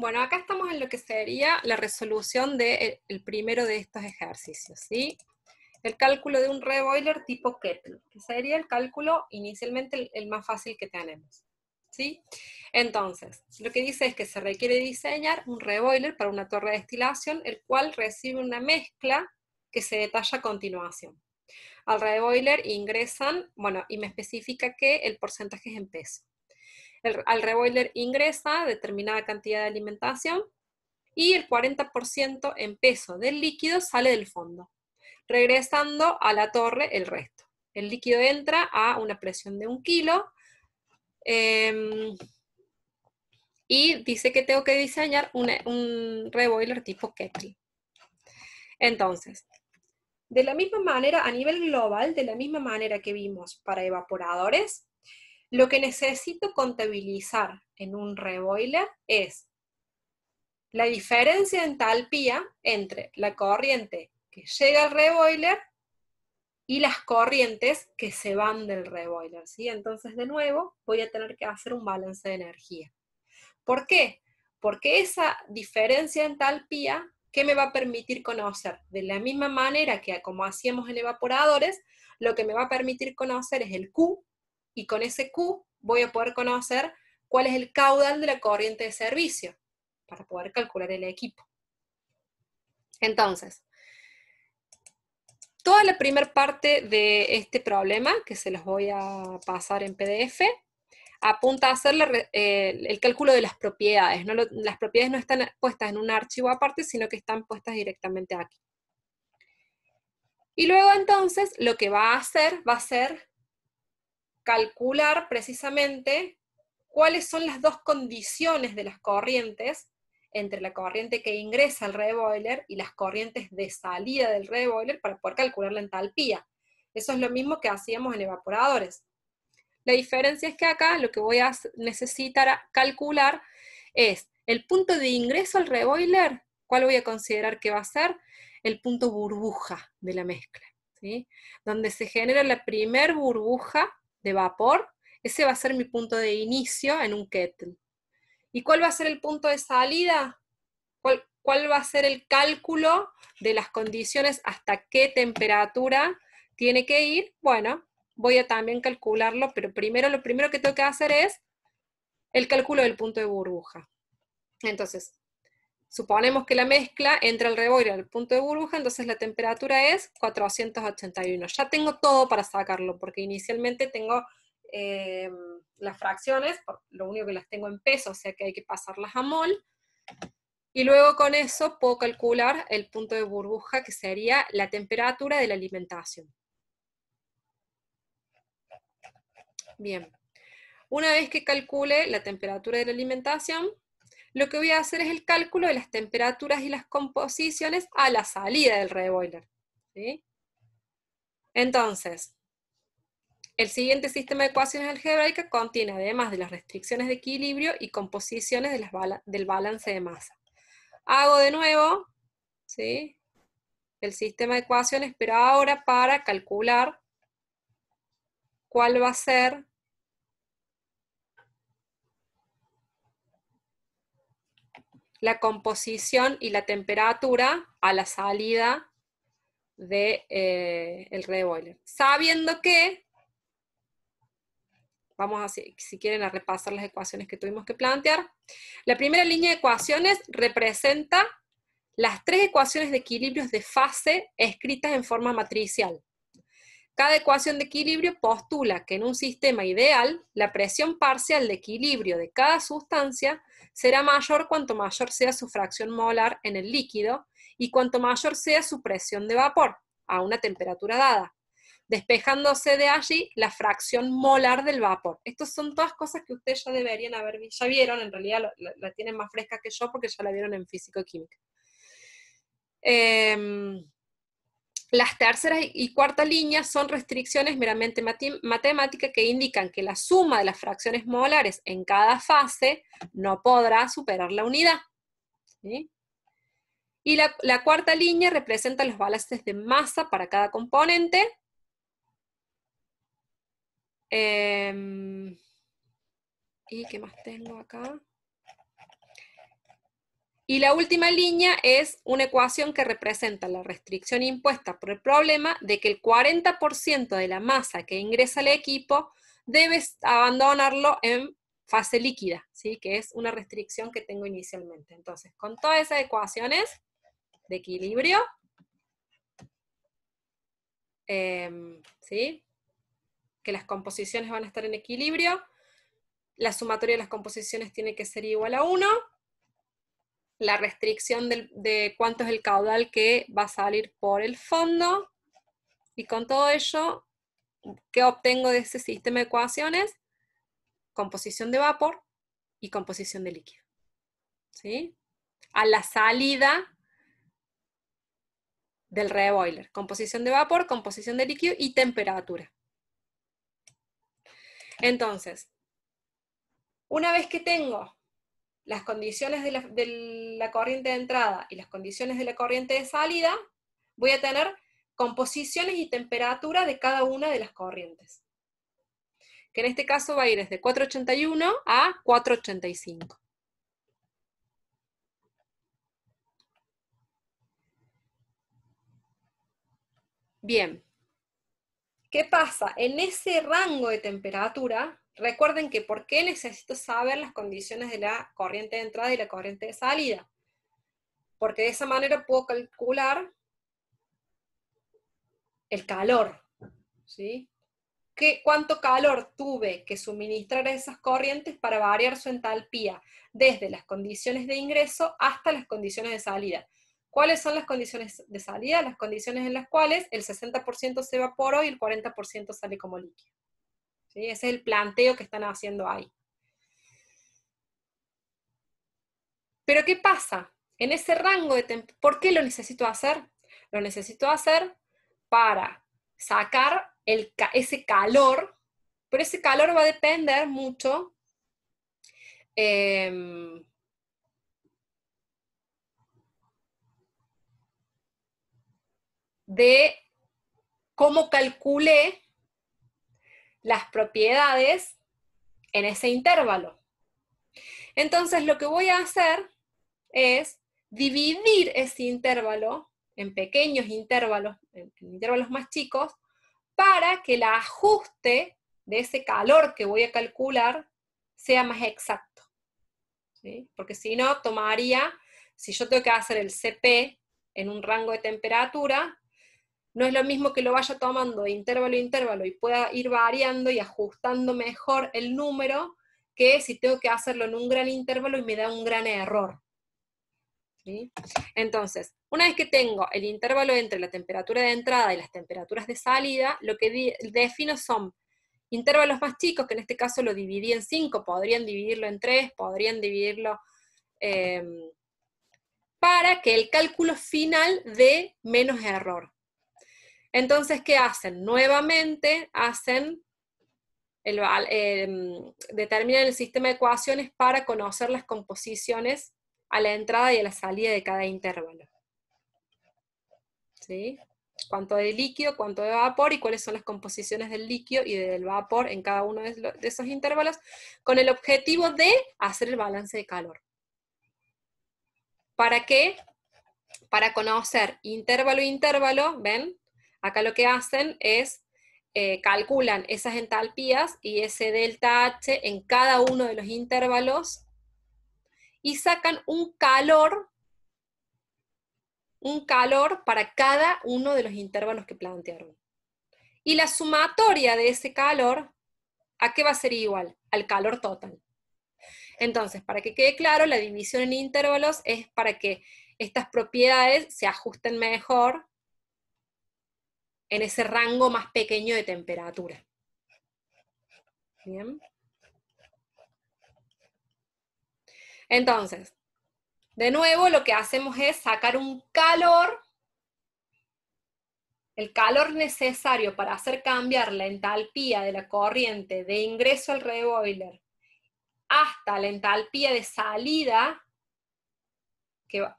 Bueno, acá estamos en lo que sería la resolución del de eh, el primero de estos ejercicios, ¿sí? El cálculo de un reboiler tipo kettle, que sería el cálculo inicialmente el, más fácil que tenemos. ¿Sí? Entonces, lo que dice es que se requiere diseñar un reboiler para una torre de destilación, el cual recibe una mezcla que se detalla a continuación. Al reboiler ingresan, bueno, y me especifica que el porcentaje es en peso. El, al reboiler ingresa determinada cantidad de alimentación y el 40% en peso del líquido sale del fondo, regresando a la torre el resto. El líquido entra a una presión de un kilo em, y dice que tengo que diseñar un reboiler tipo kettle. Entonces, de la misma manera, a nivel global, de la misma manera que vimos para evaporadores, lo que necesito contabilizar en un reboiler es la diferencia en entalpía entre la corriente que llega al reboiler y las corrientes que se van del reboiler. ¿sí? Entonces, de nuevo, voy a tener que hacer un balance de energía. ¿Por qué? Porque esa diferencia en entalpía, ¿qué me va a permitir conocer? De la misma manera que como hacíamos en evaporadores, lo que me va a permitir conocer es el Q y con ese Q voy a poder conocer cuál es el caudal de la corriente de servicio para poder calcular el equipo. Entonces, toda la primera parte de este problema, que se los voy a pasar en PDF, apunta a hacer eh, el cálculo de las propiedades. ¿no? las propiedades no están puestas en un archivo aparte, sino que están puestas directamente aquí. Y luego entonces lo que va a hacer va a ser calcular precisamente cuáles son las dos condiciones de las corrientes entre la corriente que ingresa al reboiler y las corrientes de salida del reboiler para poder calcular la entalpía. Eso es lo mismo que hacíamos en evaporadores. La diferencia es que acá lo que voy a necesitar calcular es el punto de ingreso al reboiler, ¿cuál voy a considerar que va a ser? El punto burbuja de la mezcla, ¿sí? donde se genera la primer burbuja de vapor, ese va a ser mi punto de inicio en un kettle. ¿Y cuál va a ser el punto de salida? ¿Cuál, cuál va a ser el cálculo de las condiciones hasta qué temperatura tiene que ir? Bueno, voy a también calcularlo, pero primero lo primero que tengo que hacer es el cálculo del punto de burbuja. Entonces, Suponemos que la mezcla entra al reboiler al punto de burbuja, entonces la temperatura es 481. Ya tengo todo para sacarlo, porque inicialmente tengo em, las fracciones, lo único que las tengo en peso, o sea que hay que pasarlas a mol. Y luego con eso puedo calcular el punto de burbuja, que sería la temperatura de la alimentación. Bien. Una vez que calcule la temperatura de la alimentación, lo que voy a hacer es el cálculo de las temperaturas y las composiciones a la salida del reboiler. Entonces, el siguiente sistema de ecuaciones algebraicas contiene, además de las restricciones de equilibrio y composiciones de las del balance de masa. Hago de nuevo el sistema de ecuaciones, pero ahora para calcular cuál va a ser la composición y la temperatura a la salida del de, eh, reboiler. Sabiendo que, vamos a, si quieren, a repasar las ecuaciones que tuvimos que plantear. La primera línea de ecuaciones representa las tres ecuaciones de equilibrios de fase escritas en forma matricial. Cada ecuación de equilibrio postula que en un sistema ideal, la presión parcial de equilibrio de cada sustancia será mayor cuanto mayor sea su fracción molar en el líquido y cuanto mayor sea su presión de vapor a una temperatura dada, despejándose de allí la fracción molar del vapor. Estas son todas cosas que ustedes ya deberían haber visto, ya vieron, en realidad la, tienen más fresca que yo porque ya la vieron en físico-química. Las terceras y cuarta líneas son restricciones meramente matemáticas que indican que la suma de las fracciones molares en cada fase no podrá superar la unidad. Y la, cuarta línea representa los balances de masa para cada componente. Em, ¿Y qué más tengo acá? Y la última línea es una ecuación que representa la restricción impuesta por el problema de que el 40% de la masa que ingresa al equipo debe abandonarlo en fase líquida, ¿sí? que es una restricción que tengo inicialmente. Entonces, con todas esas ecuaciones de equilibrio, em, ¿sí? que las composiciones van a estar en equilibrio, la sumatoria de las composiciones tiene que ser igual a 1, la restricción de cuánto es el caudal que va a salir por el fondo. Y con todo ello, ¿qué obtengo de ese sistema de ecuaciones? Composición de vapor y composición de líquido. ¿Sí? A la salida del reboiler. Composición de vapor, composición de líquido y temperatura. Entonces, una vez que tengo las condiciones de la, corriente de entrada y las condiciones de la corriente de salida, voy a tener composiciones y temperatura de cada una de las corrientes. Que en este caso va a ir desde 481 a 485. Bien. ¿Qué pasa? En ese rango de temperatura Recuerden que por qué necesito saber las condiciones de la corriente de entrada y la corriente de salida. Porque de esa manera puedo calcular el calor. ¿sí? ¿Qué, ¿Cuánto calor tuve que suministrar a esas corrientes para variar su entalpía desde las condiciones de ingreso hasta las condiciones de salida? ¿Cuáles son las condiciones de salida? Las condiciones en las cuales el 60% se evapora y el 40% sale como líquido. Ese es el planteo que están haciendo ahí. Pero ¿qué pasa? En ese rango de tiempo, ¿por qué lo necesito hacer? Lo necesito hacer para sacar ese calor, pero ese calor va a depender mucho em, de cómo calculé las propiedades en ese intervalo. Entonces lo que voy a hacer es dividir ese intervalo en pequeños intervalos, en, intervalos más chicos, para que el ajuste de ese calor que voy a calcular sea más exacto. Porque si no, tomaría, si yo tengo que hacer el CP en un rango de temperatura, no es lo mismo que lo vaya tomando de intervalo a intervalo y pueda ir variando y ajustando mejor el número que si tengo que hacerlo en un gran intervalo y me da un gran error. Entonces, una vez que tengo el intervalo entre la temperatura de entrada y las temperaturas de salida, lo que defino son intervalos más chicos, que en este caso lo dividí en 5, podrían dividirlo en 3, podrían dividirlo... Eh, para que el cálculo final dé menos error. Entonces, ¿qué hacen? Nuevamente hacen, em, determinan el sistema de ecuaciones para conocer las composiciones a la entrada y a la salida de cada intervalo. ¿Sí? Cuánto de líquido, cuánto de vapor y cuáles son las composiciones del líquido y del vapor en cada uno de esos intervalos, con el objetivo de hacer el balance de calor. ¿Para qué? Para conocer intervalo a intervalo, ¿ven? Acá lo que hacen es eh, calculan esas entalpías y ese delta H en cada uno de los intervalos y sacan un calor, un calor para cada uno de los intervalos que plantearon. Y la sumatoria de ese calor, ¿a qué va a ser igual? Al calor total. Entonces, para que quede claro, la división en intervalos es para que estas propiedades se ajusten mejor en ese rango más pequeño de temperatura. Bien. Entonces, de nuevo lo que hacemos es sacar un calor, el calor necesario para hacer cambiar la entalpía de la corriente de ingreso al reboiler hasta la entalpía de salida,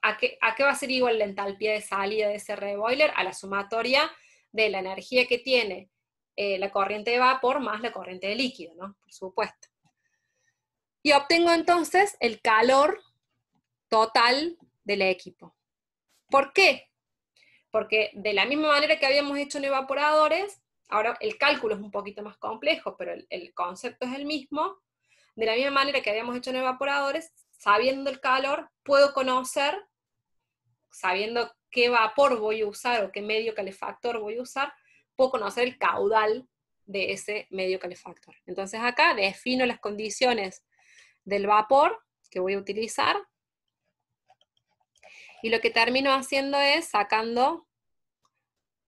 a, ¿a qué va a ser igual la entalpía de salida de ese reboiler? A la sumatoria de la energía que tiene eh, la corriente de vapor más la corriente de líquido, ¿no? Por supuesto. Y obtengo entonces el calor total del equipo. ¿Por qué? Porque de la misma manera que habíamos hecho en evaporadores, ahora el cálculo es un poquito más complejo, pero el, el concepto es el mismo. De la misma manera que habíamos hecho en evaporadores, sabiendo el calor, puedo conocer sabiendo qué vapor voy a usar o qué medio calefactor voy a usar, puedo conocer el caudal de ese medio calefactor. Entonces acá defino las condiciones del vapor que voy a utilizar y lo que termino haciendo es sacando,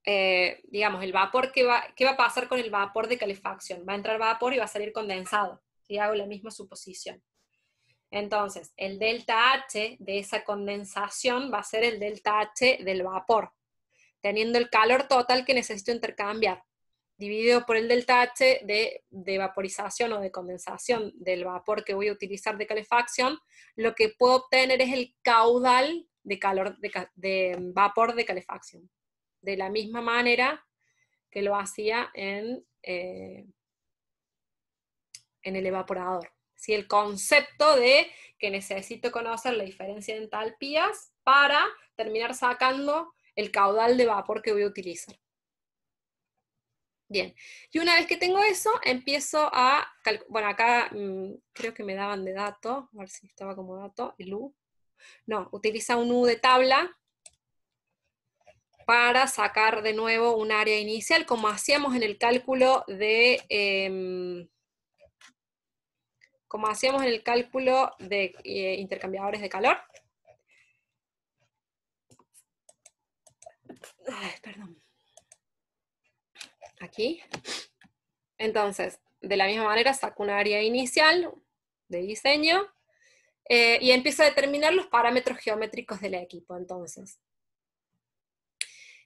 eh, digamos, el vapor ¿qué va a pasar con el vapor de calefacción? Va a entrar vapor y va a salir condensado. Y hago la misma suposición. Entonces, el delta H de esa condensación va a ser el delta H del vapor, teniendo el calor total que necesito intercambiar, dividido por el delta H de, vaporización o de condensación del vapor que voy a utilizar de calefacción, lo que puedo obtener es el caudal de, calor, de, vapor de calefacción. De la misma manera que lo hacía en eh, el evaporador el concepto de que necesito conocer la diferencia de entalpías para terminar sacando el caudal de vapor que voy a utilizar. Bien, y una vez que tengo eso, empiezo a, bueno, acá mm, creo que me daban de dato, a ver si estaba como dato, el U. No, utiliza un U de tabla para sacar de nuevo un área inicial, como hacíamos en el cálculo de... Em, como hacíamos en el cálculo de eh, intercambiadores de calor. Ay, perdón. Aquí. Entonces, de la misma manera saco un área inicial de diseño eh, y empiezo a determinar los parámetros geométricos del equipo, entonces.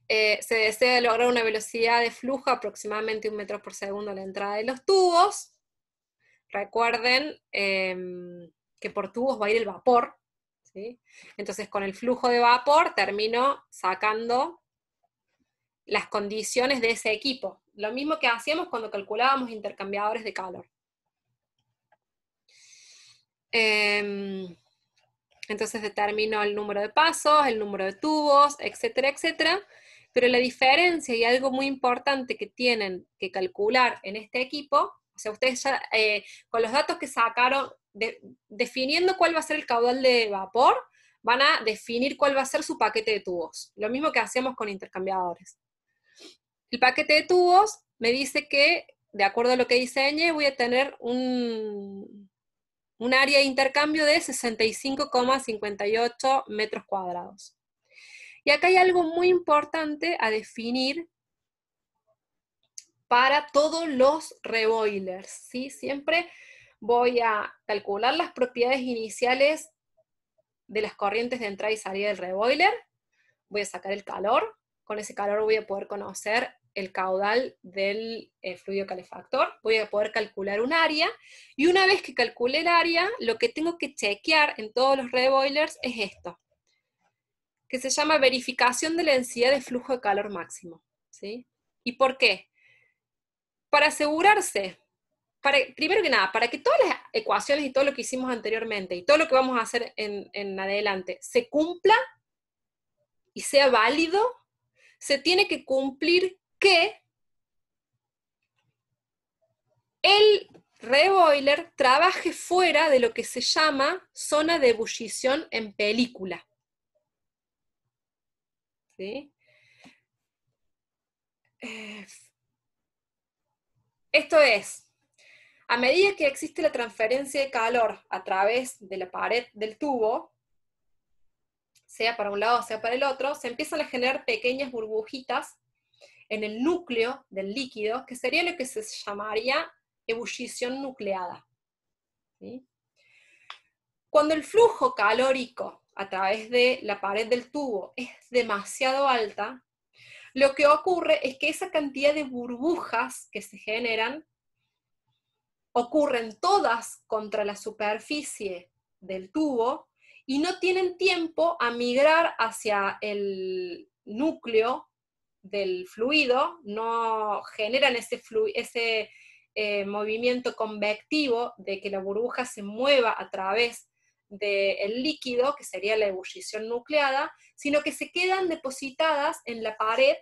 Eh, se desea lograr una velocidad de flujo aproximadamente un metro por segundo a la entrada de los tubos, Recuerden em, que por tubos va a ir el vapor, Entonces con el flujo de vapor termino sacando las condiciones de ese equipo. Lo mismo que hacíamos cuando calculábamos intercambiadores de calor. Em, entonces determino el número de pasos, el número de tubos, etcétera, etcétera. Pero la diferencia y algo muy importante que tienen que calcular en este equipo o sea, ustedes ya eh, con los datos que sacaron, de, definiendo cuál va a ser el caudal de vapor, van a definir cuál va a ser su paquete de tubos. Lo mismo que hacemos con intercambiadores. El paquete de tubos me dice que, de acuerdo a lo que diseñé, voy a tener un, un área de intercambio de 65,58 metros cuadrados. Y acá hay algo muy importante a definir para todos los reboilers, ¿sí? Siempre voy a calcular las propiedades iniciales de las corrientes de entrada y salida del reboiler, voy a sacar el calor, con ese calor voy a poder conocer el caudal del eh, fluido calefactor, voy a poder calcular un área, y una vez que calcule el área, lo que tengo que chequear en todos los reboilers es esto, que se llama verificación de la densidad de flujo de calor máximo. ¿Y por qué? para asegurarse, primero que nada, para que todas las ecuaciones y todo lo que hicimos anteriormente y todo lo que vamos a hacer en, adelante se cumpla y sea válido, se tiene que cumplir que el reboiler trabaje fuera de lo que se llama zona de ebullición en película. ¿Sí? Eh, esto es, a medida que existe la transferencia de calor a través de la pared del tubo, sea para un lado, sea para el otro, se empiezan a generar pequeñas burbujitas en el núcleo del líquido, que sería lo que se llamaría ebullición nucleada. Cuando el flujo calórico a través de la pared del tubo es demasiado alta, lo que ocurre es que esa cantidad de burbujas que se generan ocurren todas contra la superficie del tubo y no tienen tiempo a migrar hacia el núcleo del fluido, no generan ese, ese eh, movimiento convectivo de que la burbuja se mueva a través del líquido, que sería la ebullición nucleada, sino que se quedan depositadas en la pared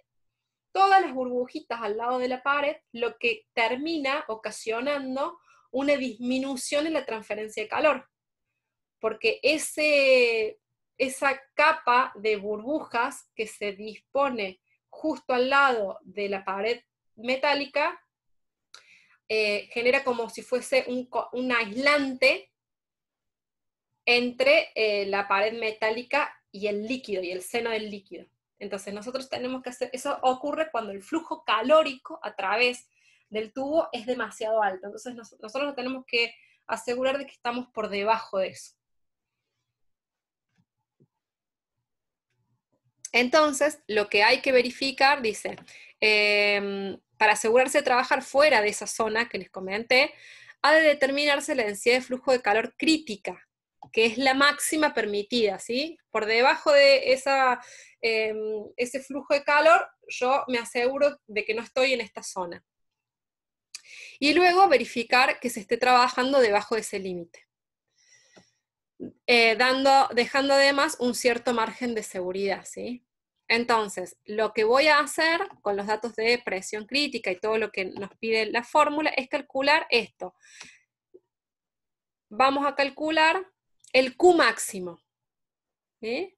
todas las burbujitas al lado de la pared, lo que termina ocasionando una disminución en la transferencia de calor, porque ese, esa capa de burbujas que se dispone justo al lado de la pared metálica eh, genera como si fuese un, aislante entre eh, la pared metálica y el líquido, y el seno del líquido. Entonces nosotros tenemos que hacer, eso ocurre cuando el flujo calórico a través del tubo es demasiado alto. Entonces nosotros tenemos que asegurar de que estamos por debajo de eso. Entonces, lo que hay que verificar, dice, em, para asegurarse de trabajar fuera de esa zona que les comenté, ha de determinarse la densidad de flujo de calor crítica que es la máxima permitida, ¿sí? Por debajo de esa, em, ese flujo de calor, yo me aseguro de que no estoy en esta zona. Y luego verificar que se esté trabajando debajo de ese límite, eh, dejando además un cierto margen de seguridad, ¿sí? Entonces, lo que voy a hacer con los datos de presión crítica y todo lo que nos pide la fórmula es calcular esto. Vamos a calcular el Q máximo. ¿eh?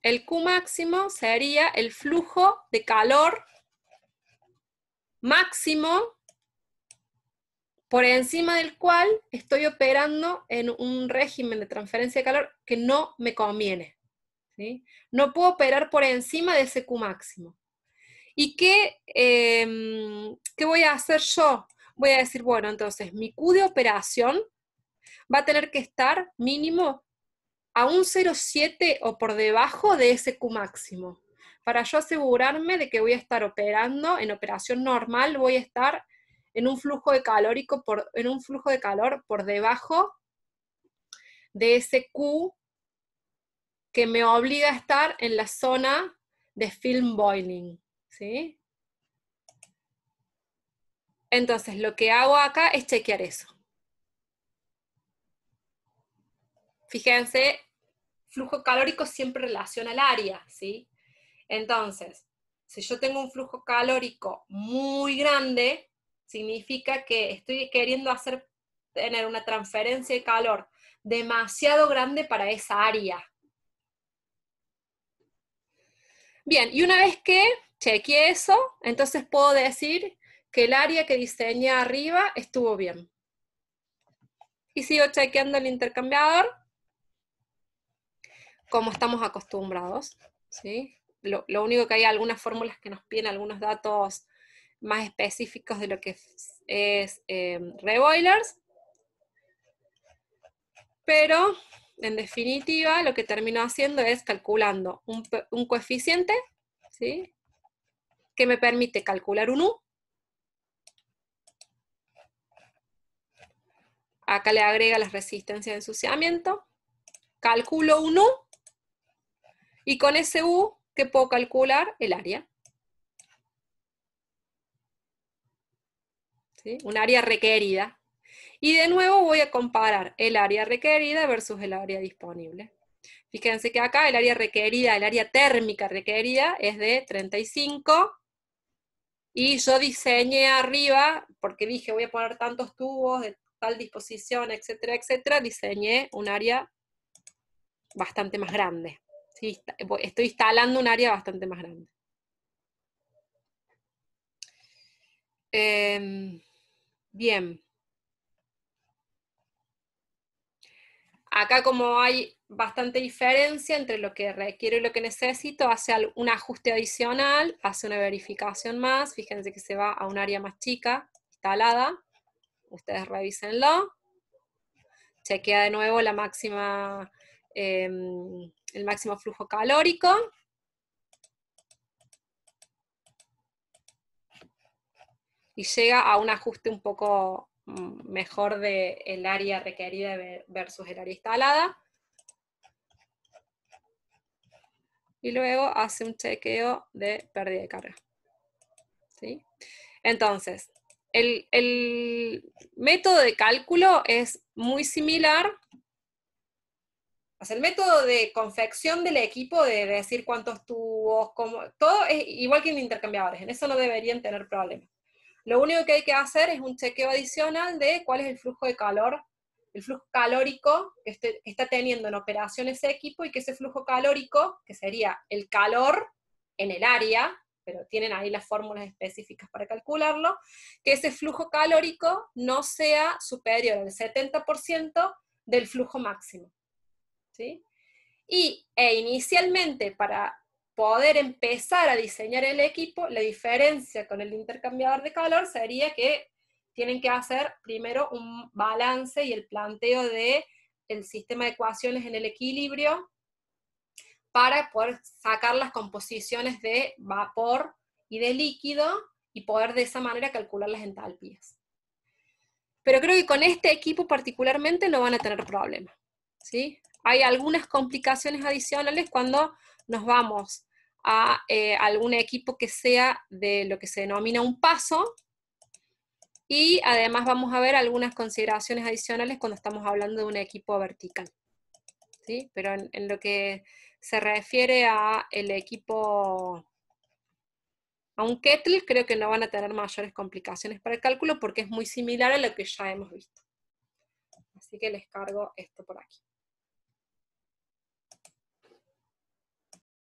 El Q máximo sería el flujo de calor máximo por encima del cual estoy operando en un régimen de transferencia de calor que no me conviene. No puedo operar por encima de ese Q máximo. ¿Y qué, em, qué voy a hacer yo? voy a decir, bueno, entonces mi Q de operación va a tener que estar mínimo a un 0,7 o por debajo de ese Q máximo. Para yo asegurarme de que voy a estar operando en operación normal, voy a estar en un flujo de calórico por, en un flujo de calor por debajo de ese Q que me obliga a estar en la zona de film boiling, ¿sí? Entonces, lo que hago acá es chequear eso. Fíjense, flujo calórico siempre relaciona al área, ¿sí? Entonces, si yo tengo un flujo calórico muy grande, significa que estoy queriendo hacer tener una transferencia de calor demasiado grande para esa área. Bien, y una vez que chequeé eso, entonces puedo decir que el área que diseñé arriba estuvo bien. Y sigo chequeando el intercambiador, como estamos acostumbrados. ¿sí? Lo, único que hay algunas fórmulas que nos piden algunos datos más específicos de lo que es em, reboilers, pero en definitiva lo que termino haciendo es calculando un, coeficiente, ¿sí? que me permite calcular un U, Acá le agrega las resistencias de ensuciamiento. Calculo un U. Y con ese U, que puedo calcular? El área. Un área requerida. Y de nuevo voy a comparar el área requerida versus el área disponible. Fíjense que acá el área requerida, el área térmica requerida es de 35 y yo diseñé arriba, porque dije voy a poner tantos tubos tal disposición, etcétera, etcétera, diseñé un área bastante más grande. Estoy instalando un área bastante más grande. Em, bien. Acá como hay bastante diferencia entre lo que requiero y lo que necesito, hace un ajuste adicional, hace una verificación más, fíjense que se va a un área más chica, instalada ustedes revísenlo. Chequea de nuevo la máxima, em, el máximo flujo calórico. Y llega a un ajuste un poco mm, mejor del el área requerida versus el área instalada. Y luego hace un chequeo de pérdida de carga. ¿Sí? Entonces, el, método de cálculo es muy similar. O el método de confección del equipo, de decir cuántos tubos, todo es igual que en intercambiadores, en eso no deberían tener problemas. Lo único que hay que hacer es un chequeo adicional de cuál es el flujo de calor, el flujo calórico que este, está teniendo en operación ese equipo y que ese flujo calórico, que sería el calor en el área, pero tienen ahí las fórmulas específicas para calcularlo, que ese flujo calórico no sea superior al 70% del flujo máximo. ¿sí? Y e inicialmente, para poder empezar a diseñar el equipo, la diferencia con el intercambiador de calor sería que tienen que hacer primero un balance y el planteo de el sistema de ecuaciones en el equilibrio, para poder sacar las composiciones de vapor y de líquido y poder de esa manera calcular las entalpías. Pero creo que con este equipo particularmente no van a tener problemas. ¿sí? Hay algunas complicaciones adicionales cuando nos vamos a eh, algún equipo que sea de lo que se denomina un paso, y además vamos a ver algunas consideraciones adicionales cuando estamos hablando de un equipo vertical. ¿sí? Pero en, en, lo que se refiere a el equipo, a un kettle, creo que no van a tener mayores complicaciones para el cálculo porque es muy similar a lo que ya hemos visto. Así que les cargo esto por aquí.